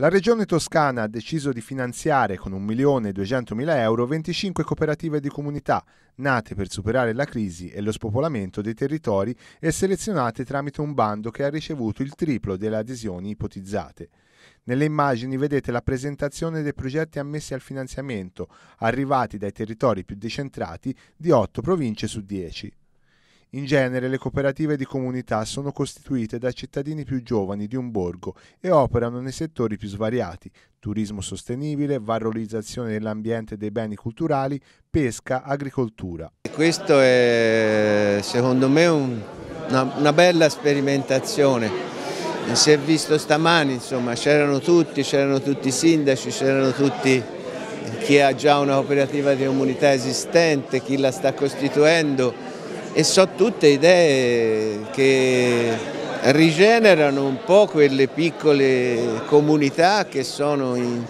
La Regione Toscana ha deciso di finanziare con 1.200.000 euro 25 cooperative di comunità, nate per superare la crisi e lo spopolamento dei territori e selezionate tramite un bando che ha ricevuto il triplo delle adesioni ipotizzate. Nelle immagini vedete la presentazione dei progetti ammessi al finanziamento, arrivati dai territori più decentrati di 8 province su 10. In genere le cooperative di comunità sono costituite da cittadini più giovani di un borgo e operano nei settori più svariati, turismo sostenibile, valorizzazione dell'ambiente e dei beni culturali, pesca, agricoltura. Questo è secondo me un, una, una, bella sperimentazione. Si è visto stamani, insomma, c'erano tutti, c'erano tutti i sindaci, c'erano tutti chi ha già una cooperativa di comunità esistente, chi la sta costituendo e sono tutte idee che rigenerano un po' quelle piccole comunità che sono in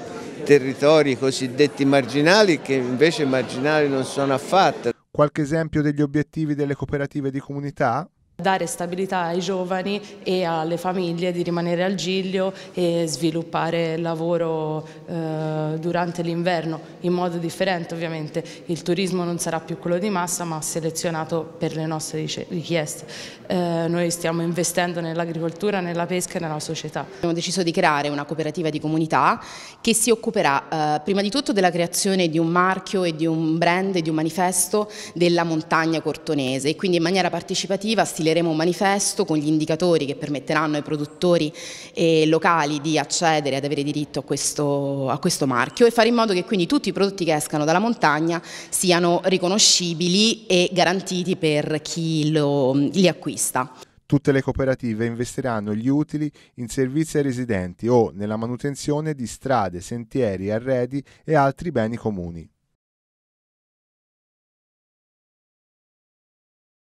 territori cosiddetti marginali che invece marginali non sono affatto. Qualche esempio degli obiettivi delle cooperative di comunità? dare stabilità ai giovani e alle famiglie di rimanere al Giglio e sviluppare il lavoro eh, durante l'inverno in modo differente ovviamente. Il turismo non sarà più quello di massa ma selezionato per le nostre richieste. Eh, noi stiamo investendo nell'agricoltura, nella pesca e nella società. Abbiamo deciso di creare una cooperativa di comunità che si occuperà eh, prima di tutto della creazione di un marchio e di un brand, di un manifesto della montagna cortonese e quindi in maniera partecipativa, stile pubblicheremo un manifesto con gli indicatori che permetteranno ai produttori eh, locali di accedere ad avere diritto a questo, a questo marchio e fare in modo che quindi tutti i prodotti che escano dalla montagna siano riconoscibili e garantiti per chi lo, li acquista. Tutte le cooperative investiranno gli utili in servizi ai residenti o nella manutenzione di strade, sentieri, arredi e altri beni comuni.